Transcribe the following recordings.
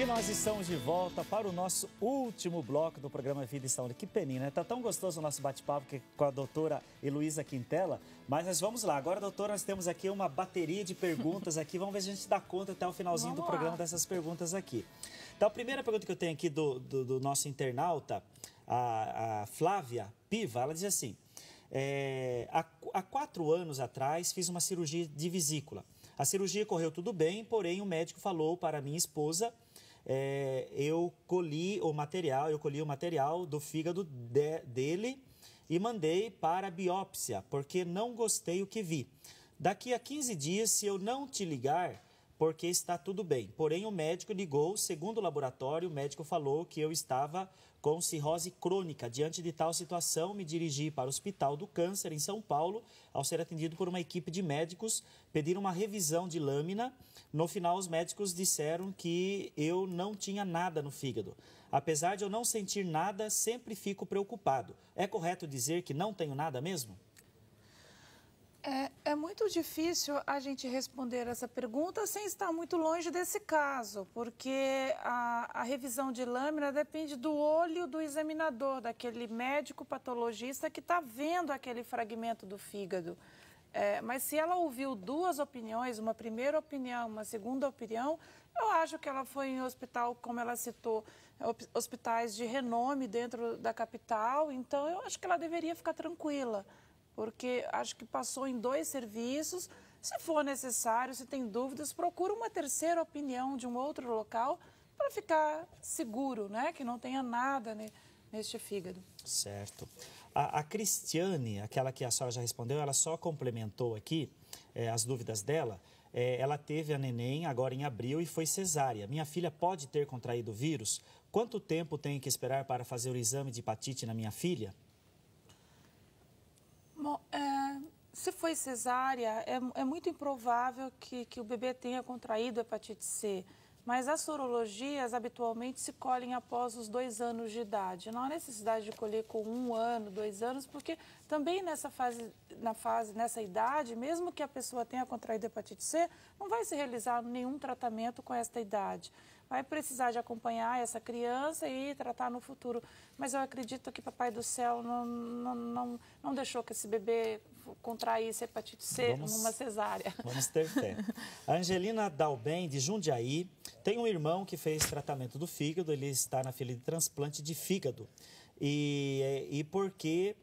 E nós estamos de volta para o nosso último bloco do programa Vida e Saúde. Que peninha, né? Tá tão gostoso o nosso bate-papo com a doutora Heloísa Quintela. Mas nós vamos lá. Agora, doutora, nós temos aqui uma bateria de perguntas aqui. Vamos ver se a gente dá conta até o finalzinho vamos do programa dessas perguntas aqui. Então, a primeira pergunta que eu tenho aqui do, do, do nosso internauta, a, a, Flávia Piva, ela diz assim... É, há, há quatro anos atrás, fiz uma cirurgia de vesícula. A cirurgia correu tudo bem, porém o médico falou para minha esposa é, eu colhi o material, eu colhi o material do fígado de, dele e mandei para a biópsia, porque não gostei o que vi. Daqui a 15 dias, se eu não te ligar, porque está tudo bem. Porém, o médico ligou, segundo o laboratório, o médico falou que eu estava com cirrose crônica. Diante de tal situação, me dirigi para o Hospital do Câncer em São Paulo. Ao ser atendido por uma equipe de médicos, pediram uma revisão de lâmina. No final, os médicos disseram que eu não tinha nada no fígado. Apesar de eu não sentir nada, sempre fico preocupado. É correto dizer que não tenho nada mesmo? É, é, muito difícil a gente responder essa pergunta sem estar muito longe desse caso, porque a, a, revisão de lâmina depende do olho do examinador, daquele médico patologista que está vendo aquele fragmento do fígado. É, mas se ela ouviu duas opiniões, uma primeira opinião, uma segunda opinião, eu acho que ela foi em hospital, como ela citou, hospitais de renome dentro da capital, então eu acho que ela deveria ficar tranquila porque acho que passou em dois serviços. Se for necessário, se tem dúvidas, procura uma terceira opinião de um outro local para ficar seguro, né? Que não tenha nada ne, neste fígado. Certo. A, a, Cristiane, aquela que a senhora já respondeu, ela só complementou aqui é, as dúvidas dela. É, ela teve a neném agora em abril e foi cesárea. Minha filha pode ter contraído o vírus? Quanto tempo tenho que esperar para fazer o exame de hepatite na minha filha? Se foi cesárea, é, é muito improvável que, que o bebê tenha contraído hepatite C. Mas as sorologias habitualmente se colhem após os dois anos de idade. Não há necessidade de colher com um ano, dois anos, porque também nessa fase, na fase, nessa idade, mesmo que a pessoa tenha contraído hepatite C, não vai se realizar nenhum tratamento com esta idade. Vai precisar de acompanhar essa criança e tratar no futuro. Mas eu acredito que Papai do Céu não, não, não, não deixou que esse bebê contraísse hepatite C vamos, numa cesárea. Vamos ter fé. A Angelina Dalben, de Jundiaí, tem um irmão que fez tratamento do fígado, ele está na fila de transplante de fígado. E, é, e porque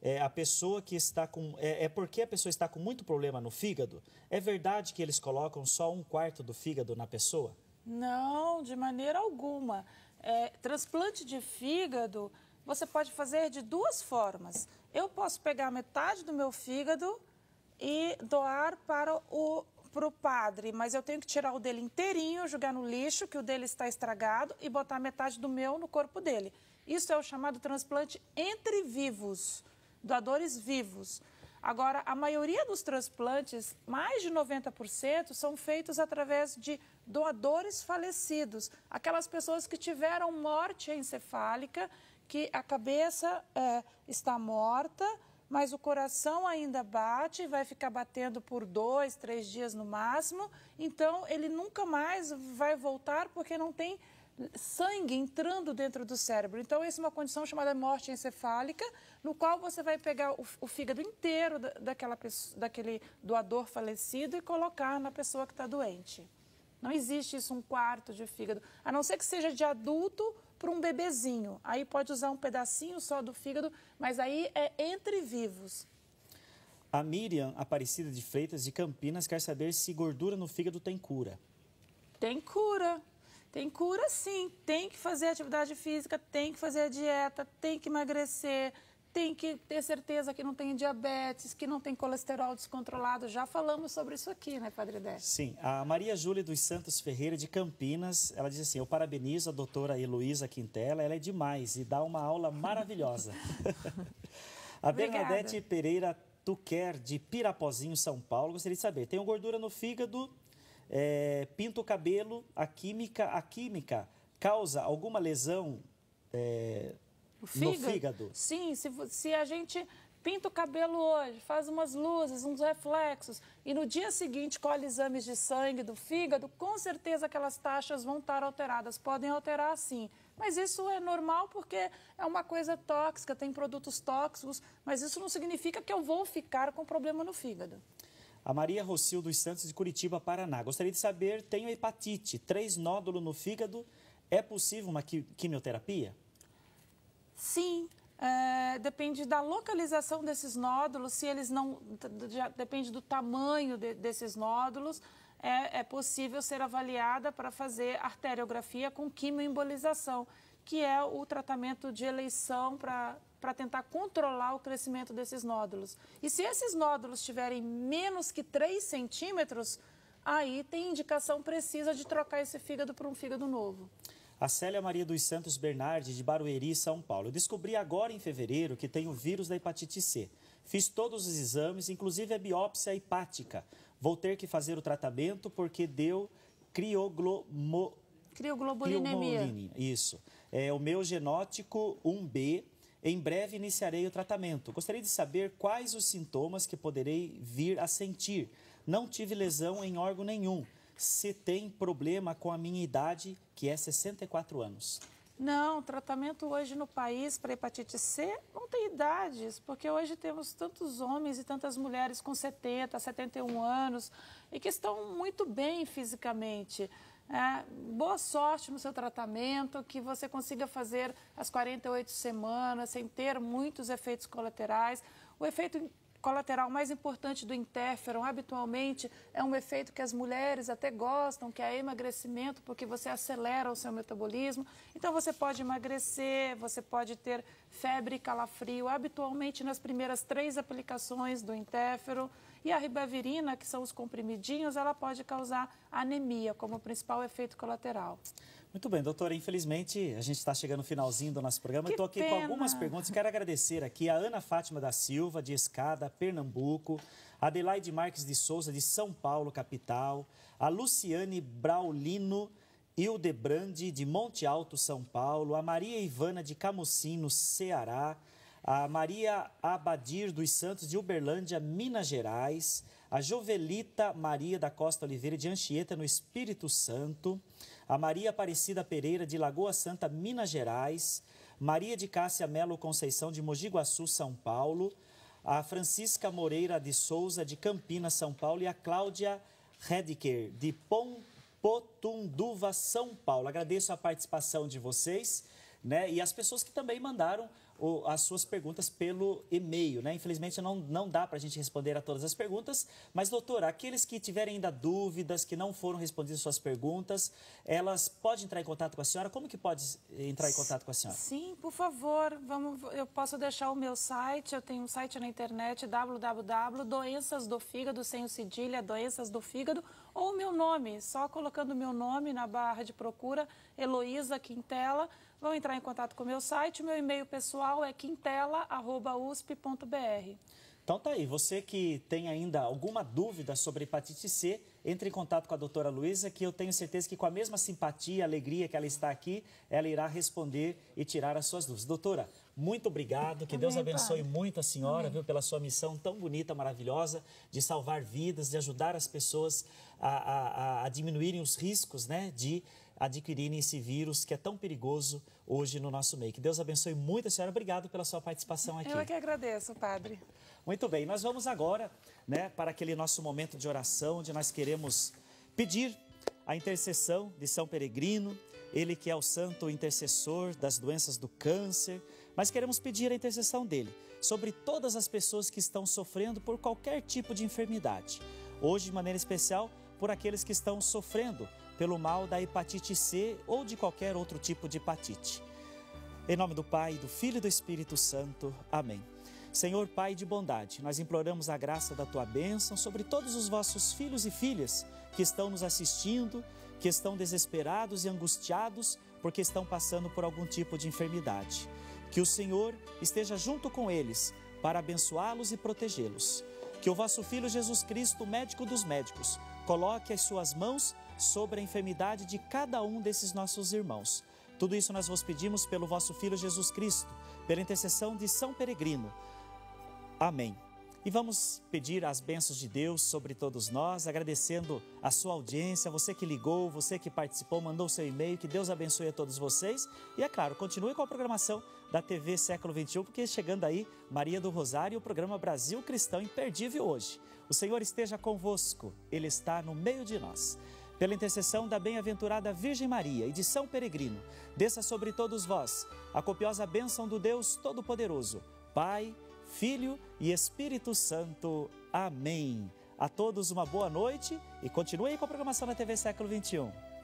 é, a pessoa que está com. É, é, porque a pessoa está com muito problema no fígado? É verdade que eles colocam só um quarto do fígado na pessoa? Não, de maneira alguma. É, transplante de fígado você pode fazer de duas formas. Eu posso pegar metade do meu fígado e doar para o para o padre, mas eu tenho que tirar o dele inteirinho, jogar no lixo, que o dele está estragado, e botar metade do meu no corpo dele. Isso é o chamado transplante entre vivos, doadores vivos. Agora, a maioria dos transplantes, mais de 90%, são feitos através de doadores falecidos, aquelas pessoas que tiveram morte encefálica que a cabeça é, está morta, mas o coração ainda bate, vai ficar batendo por dois, três dias no máximo. Então, ele nunca mais vai voltar porque não tem sangue entrando dentro do cérebro. Então, essa é uma condição chamada morte encefálica, no qual você vai pegar o, o fígado inteiro da, daquela, daquele doador falecido e colocar na pessoa que está doente. Não existe isso, um quarto de fígado. A não ser que seja de adulto para um bebezinho. Aí pode usar um pedacinho só do fígado, mas aí é entre vivos. A Miriam Aparecida de Freitas, de Campinas, quer saber se gordura no fígado tem cura. Tem cura. Tem cura sim. Tem que fazer atividade física, tem que fazer a dieta, tem que emagrecer, tem que ter certeza que não tem diabetes, que não tem colesterol descontrolado. Já falamos sobre isso aqui, né, Padre Dé? Sim. A Maria Júlia dos Santos Ferreira, de Campinas, ela diz assim: Eu parabenizo a doutora Heloísa Quintela, ela é demais e dá uma aula maravilhosa. a Bernadette Pereira Tuquer, de Pirapozinho, São Paulo, gostaria de saber: tenho gordura no fígado, é, pinto o cabelo, a química, a química causa alguma lesão? É, fígado? No fígado. Sim, se, se a gente pinta o cabelo hoje, faz umas luzes, uns reflexos, e no dia seguinte colhe exames de sangue do fígado, com certeza aquelas taxas vão estar alteradas, podem alterar sim. Mas isso é normal porque é uma coisa tóxica, tem produtos tóxicos, mas isso não significa que eu vou ficar com problema no fígado. A Maria Rocil dos Santos de Curitiba, Paraná. Gostaria de saber, tenho hepatite, três nódulos no fígado, é possível uma quimioterapia? Sim, é, depende da localização desses nódulos, se eles não. Já, depende do tamanho de, desses nódulos, é, é, possível ser avaliada para fazer arteriografia com quimioembolização, que é o tratamento de eleição para tentar controlar o crescimento desses nódulos. E se esses nódulos tiverem menos que 3 centímetros, aí tem indicação precisa de trocar esse fígado por um fígado novo. A Célia Maria dos Santos Bernardi, de Barueri, São Paulo. descobri agora em fevereiro que tenho o vírus da hepatite C. Fiz todos os exames, inclusive a biópsia hepática. Vou ter que fazer o tratamento porque deu crioglomo... crioglobulinemia. Isso. É o meu genótico 1B. Em breve iniciarei o tratamento. Gostaria de saber quais os sintomas que poderei vir a sentir. Não tive lesão em órgão nenhum se tem problema com a minha idade, que é 64 anos? Não, tratamento hoje no país para hepatite C não tem idades, porque hoje temos tantos homens e tantas mulheres com 70, 71 anos e que estão muito bem fisicamente. É, boa sorte no seu tratamento, que você consiga fazer as 48 semanas sem ter muitos efeitos colaterais. O efeito colateral mais importante do interferon, habitualmente, é um efeito que as mulheres até gostam, que é emagrecimento, porque você acelera o seu metabolismo. Então, você pode emagrecer, você pode ter febre e calafrio, habitualmente nas primeiras três aplicações do interferon. E a ribavirina, que são os comprimidinhos, ela pode causar anemia como principal efeito colateral. Muito bem, doutora. Infelizmente, a gente está chegando no finalzinho do nosso programa. Estou aqui pena. com algumas perguntas. Quero agradecer aqui a Ana Fátima da Silva, de Escada, Pernambuco, a Adelaide Marques de Souza, de São Paulo, capital, a Luciane Braulino Hildebrande, de Monte Alto, São Paulo, a Maria Ivana de Camucino, Ceará, a Maria Abadir dos Santos de Uberlândia, Minas Gerais, a Jovelita Maria da Costa Oliveira de Anchieta, no Espírito Santo, a Maria Aparecida Pereira de Lagoa Santa, Minas Gerais, Maria de Cássia Melo Conceição de Mogi Guaçu, São Paulo, a Francisca Moreira de Souza de Campinas, São Paulo e a Cláudia Redker de Pom Potunduva, São Paulo. Agradeço a participação de vocês, né, e as pessoas que também mandaram o, as suas perguntas pelo e-mail, né? Infelizmente não, não dá para a gente responder a todas as perguntas, mas doutor, aqueles que tiverem ainda dúvidas, que não foram respondidas suas perguntas, elas podem entrar em contato com a senhora? Como que pode entrar em contato com a senhora? Sim, por favor, vamos, eu posso deixar o meu site, eu tenho um site na internet, www.doençasdofígado, sem o cedilha, doenças do fígado, ou o meu nome, só colocando o meu nome na barra de procura, Heloísa Quintela, vão entrar em contato com o meu site. Meu e-mail pessoal é quintela.usp.br. Então tá aí, você que tem ainda alguma dúvida sobre hepatite C, entre em contato com a doutora Luísa, que eu tenho certeza que com a mesma simpatia, alegria que ela está aqui, ela irá responder e tirar as suas dúvidas. Doutora, muito obrigado, que Amém, Deus abençoe pai. muito a senhora, Amém. viu, pela sua missão tão bonita, maravilhosa, de salvar vidas, de ajudar as pessoas a, a, a diminuírem os riscos, né, de adquirirem esse vírus que é tão perigoso hoje no nosso meio. Que Deus abençoe muito a senhora. Obrigado pela sua participação aqui. Eu é que agradeço, padre. Muito bem, nós vamos agora né, para aquele nosso momento de oração, onde nós queremos pedir a intercessão de São Peregrino, ele que é o santo intercessor das doenças do câncer, mas queremos pedir a intercessão dele sobre todas as pessoas que estão sofrendo por qualquer tipo de enfermidade. Hoje, de maneira especial, por aqueles que estão sofrendo pelo mal da hepatite C ou de qualquer outro tipo de hepatite. Em nome do Pai, do Filho e do Espírito Santo. Amém. Senhor Pai de bondade, nós imploramos a graça da tua bênção sobre todos os vossos filhos e filhas que estão nos assistindo, que estão desesperados e angustiados porque estão passando por algum tipo de enfermidade. Que o Senhor esteja junto com eles para abençoá-los e protegê-los. Que o vosso Filho Jesus Cristo, médico dos médicos, coloque as suas mãos sobre a enfermidade de cada um desses nossos irmãos. Tudo isso nós vos pedimos pelo vosso Filho Jesus Cristo, pela intercessão de São Peregrino. Amém. E vamos pedir as bênçãos de Deus sobre todos nós, agradecendo a sua audiência, você que ligou, você que participou, mandou seu e-mail, que Deus abençoe a todos vocês. E é claro, continue com a programação da TV Século XXI, porque chegando aí Maria do Rosário e o programa Brasil Cristão Imperdível hoje. O Senhor esteja convosco, Ele está no meio de nós pela intercessão da bem-aventurada Virgem Maria e de São Peregrino, desça sobre todos vós a copiosa bênção do Deus Todo-Poderoso, Pai, Filho e Espírito Santo. Amém. A todos uma boa noite e aí com a programação da TV Século 21.